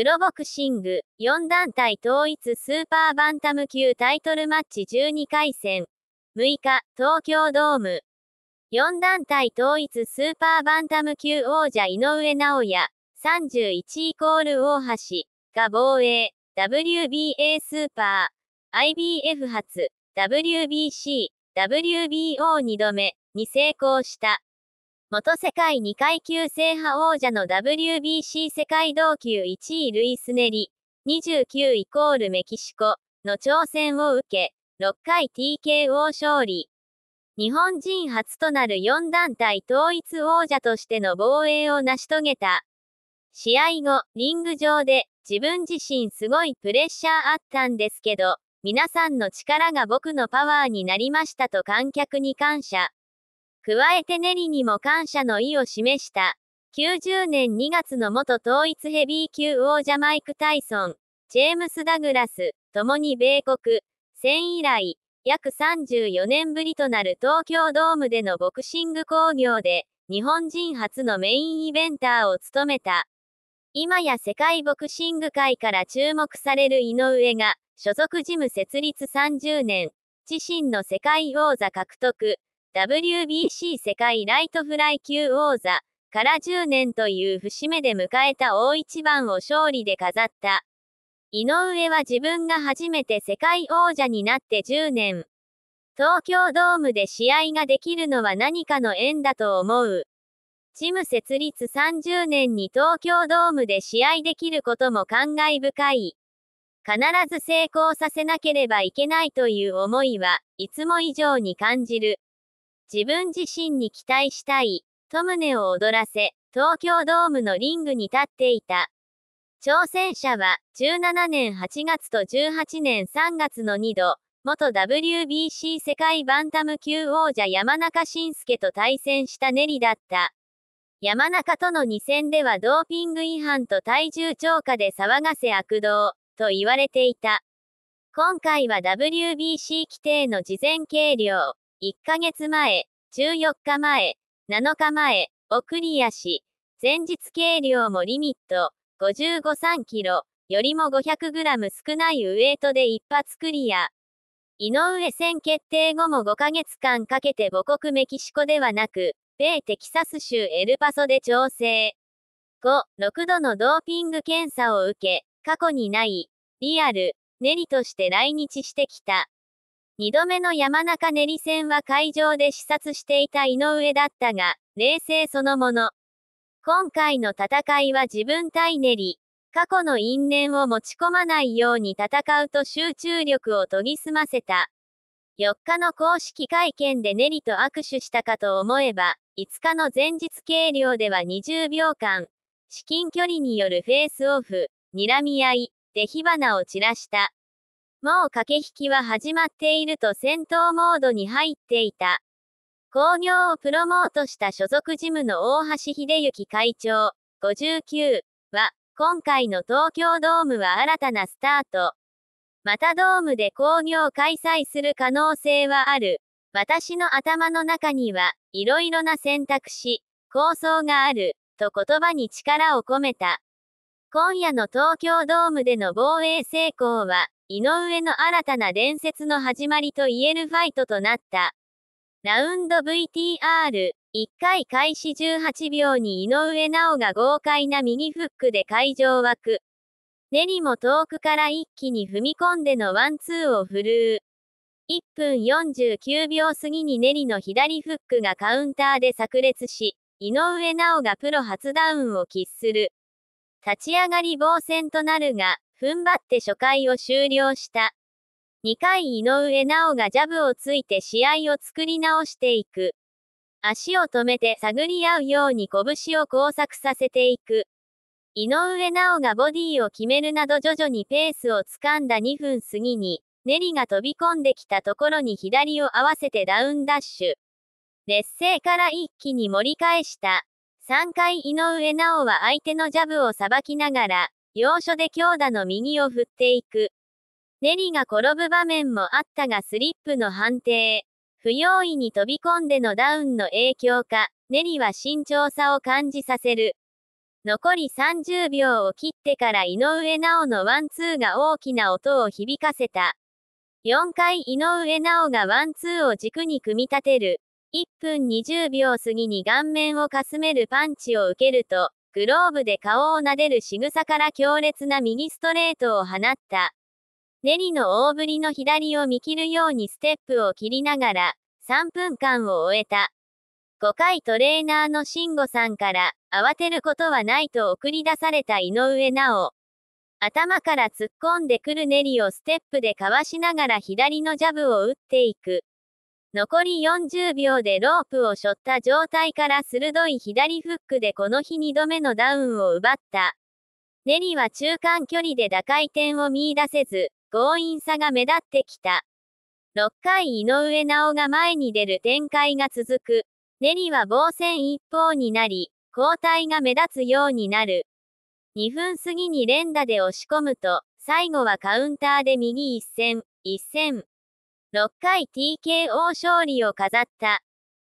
プロボクシング4団体統一スーパーバンタム級タイトルマッチ12回戦6日東京ドーム4団体統一スーパーバンタム級王者井上尚弥31イコール大橋が防衛 WBA スーパー IBF 発 WBC WBO2 度目に成功した。元世界2階級制覇王者の WBC 世界同級1位ルイス・ネリ、29イコールメキシコの挑戦を受け、6回 TKO 勝利。日本人初となる4団体統一王者としての防衛を成し遂げた。試合後、リング上で、自分自身すごいプレッシャーあったんですけど、皆さんの力が僕のパワーになりましたと観客に感謝。加えてネリにも感謝の意を示した。90年2月の元統一ヘビー級王者マイク・タイソン、ジェームス・ダグラス、ともに米国、戦以来、約34年ぶりとなる東京ドームでのボクシング興行で、日本人初のメインイベンターを務めた。今や世界ボクシング界から注目される井上が、所属ジム設立30年、自身の世界王座獲得、WBC 世界ライトフライ級王座から10年という節目で迎えた大一番を勝利で飾った。井上は自分が初めて世界王者になって10年。東京ドームで試合ができるのは何かの縁だと思う。チム設立30年に東京ドームで試合できることも感慨深い。必ず成功させなければいけないという思いはいつも以上に感じる。自分自身に期待したい、と胸を躍らせ、東京ドームのリングに立っていた。挑戦者は、17年8月と18年3月の2度、元 WBC 世界バンタム級王者山中慎介と対戦したネリだった。山中との2戦ではドーピング違反と体重超過で騒がせ悪道、と言われていた。今回は WBC 規定の事前計量、1ヶ月前、14日前、7日前をクリアし、前日計量もリミット、553キロよりも500グラム少ないウエイトで一発クリア。井上戦決定後も5ヶ月間かけて母国メキシコではなく、米テキサス州エルパソで調整。5、6度のドーピング検査を受け、過去にない、リアル、ネリとして来日してきた。2度目の山中練り戦は会場で視察していた井上だったが、冷静そのもの。今回の戦いは自分対練り、過去の因縁を持ち込まないように戦うと集中力を研ぎ澄ませた。4日の公式会見でネリと握手したかと思えば、5日の前日計量では20秒間、至近距離によるフェースオフ、睨み合い、で火花を散らした。もう駆け引きは始まっていると戦闘モードに入っていた。工業をプロモートした所属事務の大橋秀幸会長、59は、今回の東京ドームは新たなスタート。またドームで工業開催する可能性はある。私の頭の中には、いろいろな選択肢、構想がある、と言葉に力を込めた。今夜の東京ドームでの防衛成功は、井上の新たな伝説の始まりと言えるファイトとなった。ラウンド VTR、1回開始18秒に井上直が豪快な右フックで会場枠。練りも遠くから一気に踏み込んでのワンツーを振るう。1分49秒過ぎに練りの左フックがカウンターで炸裂し、井上直がプロ初ダウンを喫する。立ち上がり防戦となるが、踏ん張って初回を終了した。2回井上直がジャブをついて試合を作り直していく。足を止めて探り合うように拳を交錯させていく。井上直がボディを決めるなど徐々にペースをつかんだ2分過ぎに、ネリが飛び込んできたところに左を合わせてダウンダッシュ。劣勢から一気に盛り返した。3回井上尚は相手のジャブをさばきながら、要所で強打の右を振っていく。ネリが転ぶ場面もあったがスリップの判定。不用意に飛び込んでのダウンの影響か、ネリは慎重さを感じさせる。残り30秒を切ってから井上尚のワンツーが大きな音を響かせた。4回井上尚がワンツーを軸に組み立てる。1分20秒過ぎに顔面をかすめるパンチを受けると、グローブで顔を撫でる仕草から強烈な右ストレートを放った。ネリの大振りの左を見切るようにステップを切りながら、3分間を終えた。5回トレーナーの慎吾さんから、慌てることはないと送り出された井上緒。頭から突っ込んでくるネリをステップでかわしながら左のジャブを打っていく。残り40秒でロープを背負った状態から鋭い左フックでこの日2度目のダウンを奪った。ネリは中間距離で打開点を見出せず、強引さが目立ってきた。6回井上直が前に出る展開が続く。ネリは防戦一方になり、交代が目立つようになる。2分過ぎに連打で押し込むと、最後はカウンターで右一戦、一戦。6回 TKO 勝利を飾った。